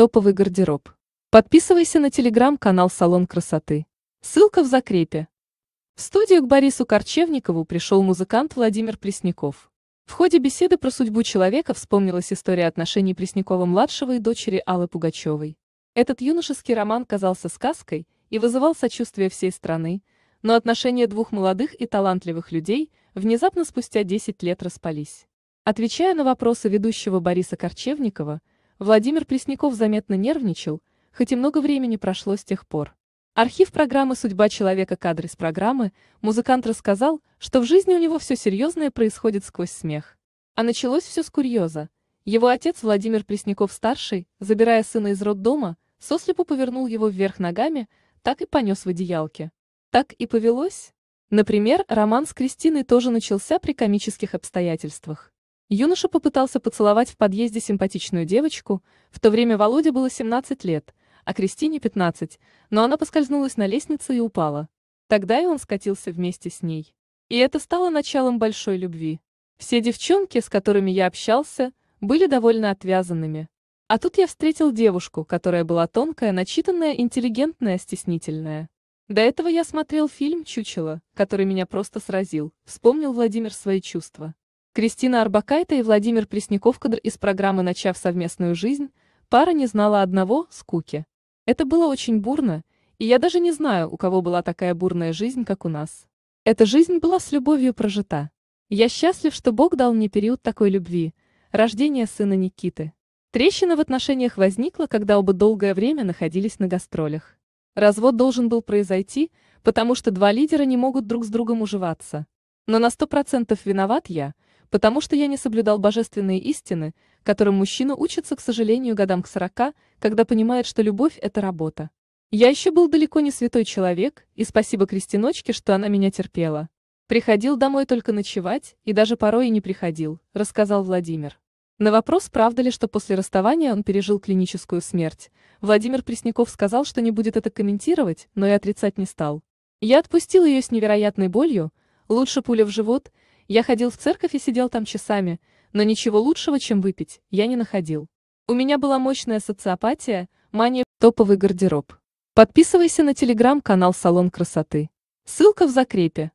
Топовый гардероб. Подписывайся на телеграм-канал «Салон красоты». Ссылка в закрепе. В студию к Борису Корчевникову пришел музыкант Владимир Пресняков. В ходе беседы про судьбу человека вспомнилась история отношений Преснякова-младшего и дочери Аллы Пугачевой. Этот юношеский роман казался сказкой и вызывал сочувствие всей страны, но отношения двух молодых и талантливых людей внезапно спустя 10 лет распались. Отвечая на вопросы ведущего Бориса Корчевникова, Владимир Пресняков заметно нервничал, хоть и много времени прошло с тех пор. Архив программы «Судьба человека. Кадры» с программы музыкант рассказал, что в жизни у него все серьезное происходит сквозь смех. А началось все с курьеза. Его отец Владимир Пресняков-старший, забирая сына из роддома, сослепу повернул его вверх ногами, так и понес в одеялке. Так и повелось. Например, роман с Кристиной тоже начался при комических обстоятельствах. Юноша попытался поцеловать в подъезде симпатичную девочку, в то время Володе было 17 лет, а Кристине 15, но она поскользнулась на лестнице и упала. Тогда и он скатился вместе с ней. И это стало началом большой любви. Все девчонки, с которыми я общался, были довольно отвязанными. А тут я встретил девушку, которая была тонкая, начитанная, интеллигентная, стеснительная. До этого я смотрел фильм «Чучело», который меня просто сразил, вспомнил Владимир свои чувства. Кристина Арбакайта и Владимир Пресняков-Кадр из программы «Начав совместную жизнь» пара не знала одного – скуки. Это было очень бурно, и я даже не знаю, у кого была такая бурная жизнь, как у нас. Эта жизнь была с любовью прожита. Я счастлив, что Бог дал мне период такой любви – рождение сына Никиты. Трещина в отношениях возникла, когда оба долгое время находились на гастролях. Развод должен был произойти, потому что два лидера не могут друг с другом уживаться. Но на сто процентов виноват я – потому что я не соблюдал божественные истины, которым мужчина учится, к сожалению, годам к сорока, когда понимает, что любовь – это работа. Я еще был далеко не святой человек, и спасибо Кристиночке, что она меня терпела. Приходил домой только ночевать, и даже порой и не приходил, рассказал Владимир. На вопрос, правда ли, что после расставания он пережил клиническую смерть, Владимир Пресняков сказал, что не будет это комментировать, но и отрицать не стал. Я отпустил ее с невероятной болью, лучше пуля в живот, я ходил в церковь и сидел там часами, но ничего лучшего, чем выпить, я не находил. У меня была мощная социопатия, мания, топовый гардероб. Подписывайся на телеграм-канал «Салон красоты». Ссылка в закрепе.